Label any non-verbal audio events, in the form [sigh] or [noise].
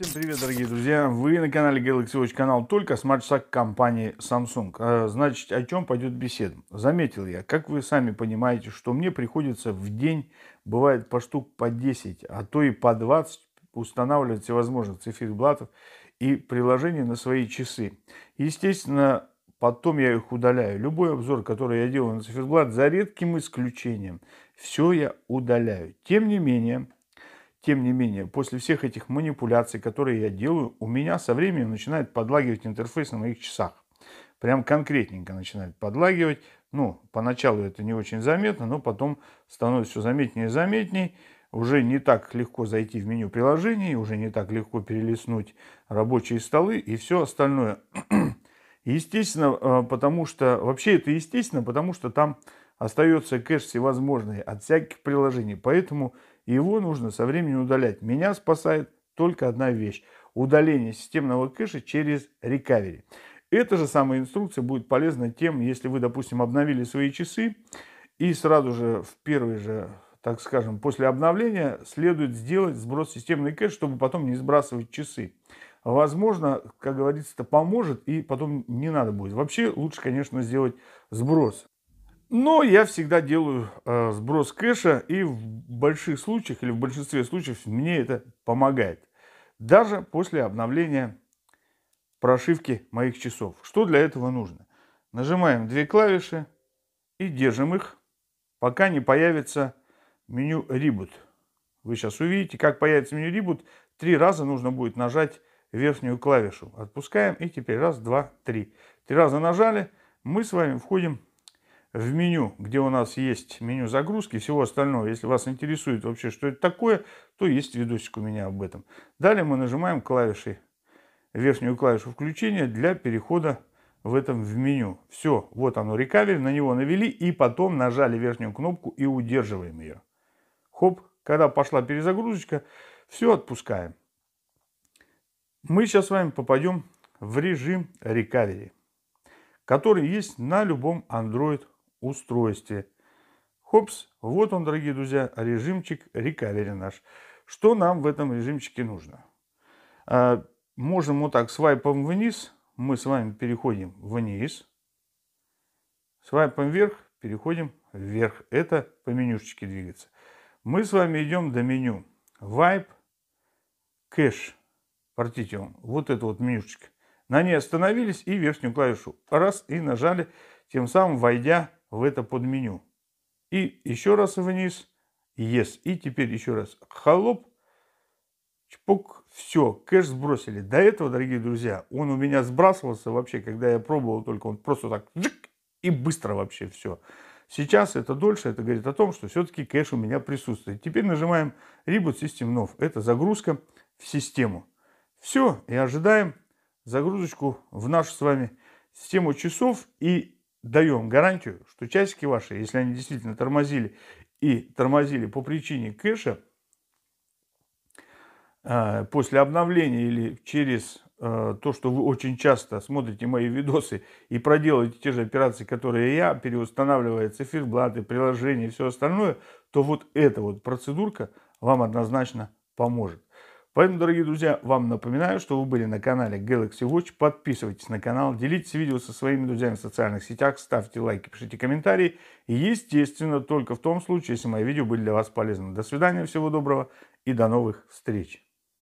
Всем привет, дорогие друзья! Вы на канале Galaxy Watch, канал только смарт-сак компании Samsung. А, значит, о чем пойдет беседа? Заметил я, как вы сами понимаете, что мне приходится в день, бывает по штук по 10, а то и по 20 устанавливать всевозможных циферблатов и приложений на свои часы. Естественно, потом я их удаляю. Любой обзор, который я делаю на циферблат, за редким исключением, все я удаляю. Тем не менее, тем не менее, после всех этих манипуляций, которые я делаю, у меня со временем начинает подлагивать интерфейс на моих часах. Прям конкретненько начинает подлагивать. Ну, поначалу это не очень заметно, но потом становится все заметнее и заметнее. Уже не так легко зайти в меню приложений, уже не так легко перелистнуть рабочие столы и все остальное. [clears throat] Естественно, э, потому что... Вообще это естественно, потому что там остается кэш всевозможный от всяких приложений, поэтому его нужно со временем удалять. Меня спасает только одна вещь – удаление системного кэша через рекавери. Эта же самая инструкция будет полезна тем, если вы, допустим, обновили свои часы и сразу же в первый же, так скажем, после обновления следует сделать сброс системный кэш, чтобы потом не сбрасывать часы. Возможно, как говорится, это поможет и потом не надо будет. Вообще лучше, конечно, сделать сброс. Но я всегда делаю э, сброс кэша, и в больших случаях или в большинстве случаев мне это помогает. Даже после обновления прошивки моих часов. Что для этого нужно? Нажимаем две клавиши и держим их, пока не появится меню Reboot. Вы сейчас увидите, как появится меню Reboot. Три раза нужно будет нажать верхнюю клавишу. Отпускаем и теперь раз, два, три. Три раза нажали, мы с вами входим в меню, где у нас есть меню загрузки и всего остального. Если вас интересует вообще, что это такое, то есть видосик у меня об этом. Далее мы нажимаем клавиши, верхнюю клавишу включения для перехода в этом в меню. Все, вот оно, recovery, на него навели и потом нажали верхнюю кнопку и удерживаем ее. Хоп, когда пошла перезагрузочка, все отпускаем. Мы сейчас с вами попадем в режим recovery, который есть на любом Android устройстве. Хопс, вот он, дорогие друзья, режимчик рекавери наш. Что нам в этом режимчике нужно? А, можем вот так свайпом вниз, мы с вами переходим вниз. Свайпом вверх, переходим вверх. Это по менюшечке двигается. Мы с вами идем до меню Вайп, кэш, портите он. Вот это вот менюшечка. На ней остановились и верхнюю клавишу раз и нажали, тем самым войдя в это подменю. И еще раз вниз. Yes. И теперь еще раз. Холоп. Чпок. Все. Кэш сбросили. До этого, дорогие друзья, он у меня сбрасывался вообще, когда я пробовал только. Он просто так и быстро вообще все. Сейчас это дольше, это говорит о том, что все-таки кэш у меня присутствует. Теперь нажимаем Reboot System Nov. Это загрузка в систему. Все, и ожидаем загрузочку в нашу с вами систему часов. И даем гарантию, что часики ваши, если они действительно тормозили и тормозили по причине кэша, а, после обновления или через а, то, что вы очень часто смотрите мои видосы и проделываете те же операции, которые я, переустанавливая циферблаты, приложения и все остальное, то вот эта вот процедурка вам однозначно поможет. Поэтому, дорогие друзья, вам напоминаю, что вы были на канале Galaxy Watch. Подписывайтесь на канал, делитесь видео со своими друзьями в социальных сетях, ставьте лайки, пишите комментарии. И, естественно, только в том случае, если мои видео были для вас полезны. До свидания, всего доброго и до новых встреч.